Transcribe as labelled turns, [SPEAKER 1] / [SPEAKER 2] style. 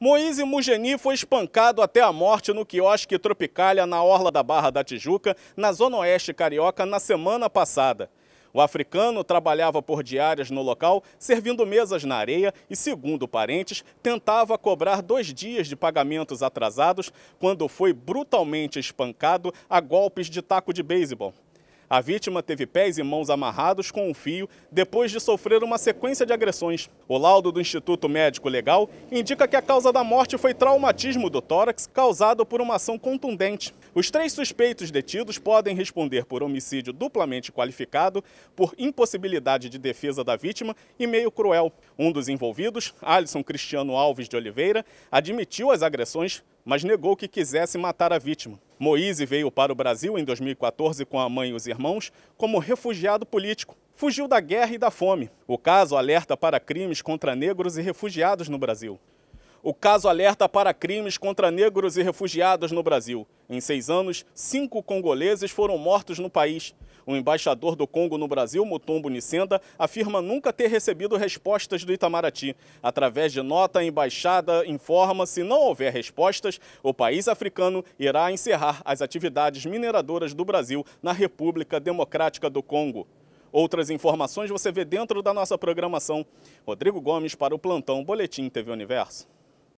[SPEAKER 1] Moise Mugeni foi espancado até a morte no quiosque Tropicália, na Orla da Barra da Tijuca, na Zona Oeste Carioca, na semana passada. O africano trabalhava por diárias no local, servindo mesas na areia e, segundo parentes, tentava cobrar dois dias de pagamentos atrasados quando foi brutalmente espancado a golpes de taco de beisebol. A vítima teve pés e mãos amarrados com um fio depois de sofrer uma sequência de agressões. O laudo do Instituto Médico Legal indica que a causa da morte foi traumatismo do tórax causado por uma ação contundente. Os três suspeitos detidos podem responder por homicídio duplamente qualificado, por impossibilidade de defesa da vítima e meio cruel. Um dos envolvidos, Alisson Cristiano Alves de Oliveira, admitiu as agressões, mas negou que quisesse matar a vítima. Moise veio para o Brasil em 2014 com a mãe e os irmãos como refugiado político. Fugiu da guerra e da fome. O caso alerta para crimes contra negros e refugiados no Brasil. O caso alerta para crimes contra negros e refugiados no Brasil. Em seis anos, cinco congoleses foram mortos no país. O embaixador do Congo no Brasil, Mutombo Nisenda, afirma nunca ter recebido respostas do Itamaraty. Através de nota, a embaixada informa se não houver respostas, o país africano irá encerrar as atividades mineradoras do Brasil na República Democrática do Congo. Outras informações você vê dentro da nossa programação. Rodrigo Gomes para o Plantão Boletim TV Universo.